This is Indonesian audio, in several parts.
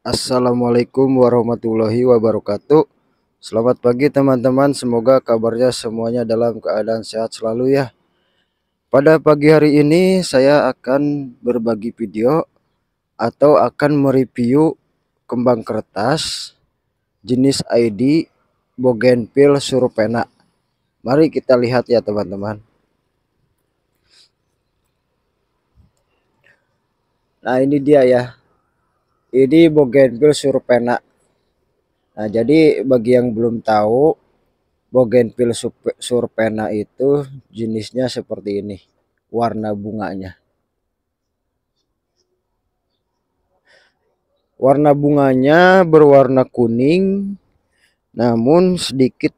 Assalamualaikum warahmatullahi wabarakatuh Selamat pagi teman-teman Semoga kabarnya semuanya dalam keadaan sehat selalu ya Pada pagi hari ini saya akan berbagi video Atau akan mereview kembang kertas Jenis ID Bougainville Surupena. Mari kita lihat ya teman-teman Nah ini dia ya ini bougainville surpena nah jadi bagi yang belum tahu bougainville surpena itu jenisnya seperti ini warna bunganya warna bunganya berwarna kuning namun sedikit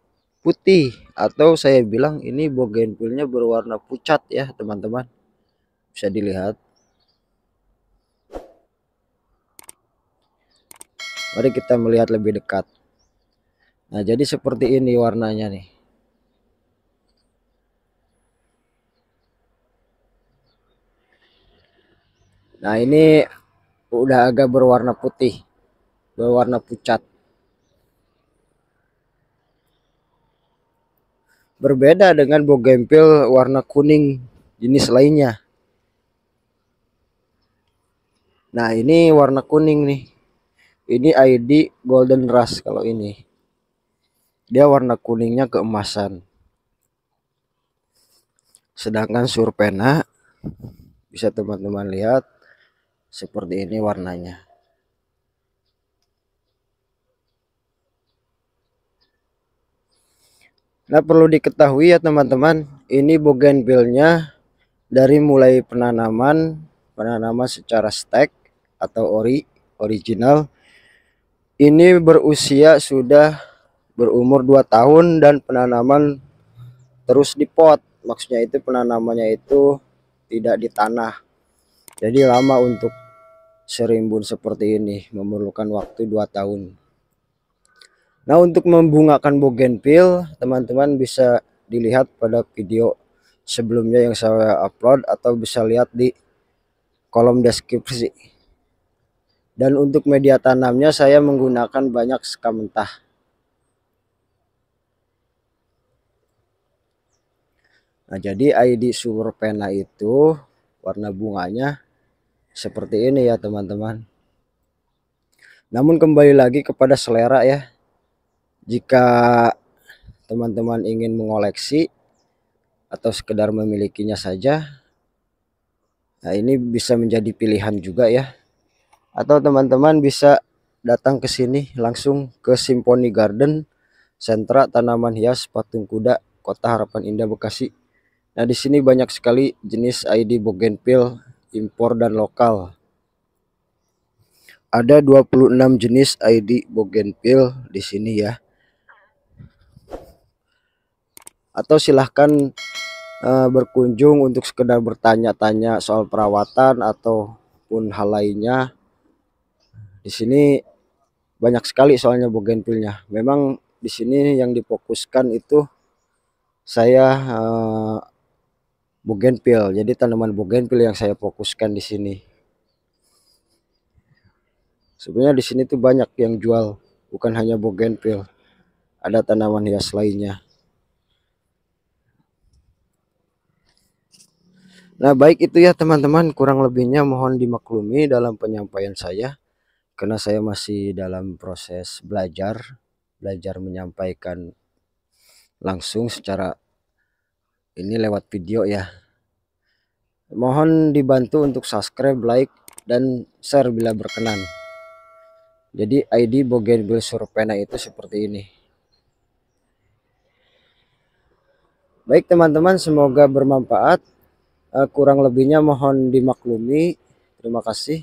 putih atau saya bilang ini bougainville berwarna pucat ya teman-teman bisa dilihat Mari kita melihat lebih dekat. Nah, jadi seperti ini warnanya nih. Nah, ini udah agak berwarna putih, berwarna pucat. Berbeda dengan bogempil warna kuning jenis lainnya. Nah, ini warna kuning nih ini ID Golden Rush kalau ini dia warna kuningnya keemasan sedangkan surpena bisa teman-teman lihat seperti ini warnanya Nah perlu diketahui ya teman-teman ini bougainvillenya dari mulai penanaman penanaman secara stek atau ori original ini berusia sudah berumur 2 tahun dan penanaman terus di pot maksudnya itu penanamannya itu tidak di tanah jadi lama untuk serimbun seperti ini memerlukan waktu 2 tahun Nah untuk membungakan bougainville teman-teman bisa dilihat pada video sebelumnya yang saya upload atau bisa lihat di kolom deskripsi dan untuk media tanamnya saya menggunakan banyak sekam mentah. Nah, jadi ID pena itu warna bunganya seperti ini ya teman-teman. Namun kembali lagi kepada selera ya. Jika teman-teman ingin mengoleksi atau sekedar memilikinya saja, nah ini bisa menjadi pilihan juga ya atau teman-teman bisa datang ke sini langsung ke Simponi Garden sentra tanaman hias patung kuda Kota Harapan Indah Bekasi. Nah, di sini banyak sekali jenis ID bougainville impor dan lokal. Ada 26 jenis ID bougainville di sini ya. Atau silahkan uh, berkunjung untuk sekedar bertanya-tanya soal perawatan ataupun hal lainnya di sini banyak sekali soalnya nya Memang di sini yang difokuskan itu saya uh, eh, bougainville. Jadi tanaman bougainville yang saya fokuskan di sini. Sebenarnya di sini tuh banyak yang jual, bukan hanya bougainville. Ada tanaman hias lainnya. Nah, baik itu ya teman-teman, kurang lebihnya mohon dimaklumi dalam penyampaian saya karena saya masih dalam proses belajar belajar menyampaikan langsung secara ini lewat video ya mohon dibantu untuk subscribe like dan share bila berkenan jadi ID Bougainville surpena itu seperti ini baik teman-teman semoga bermanfaat eh, kurang lebihnya mohon dimaklumi terima kasih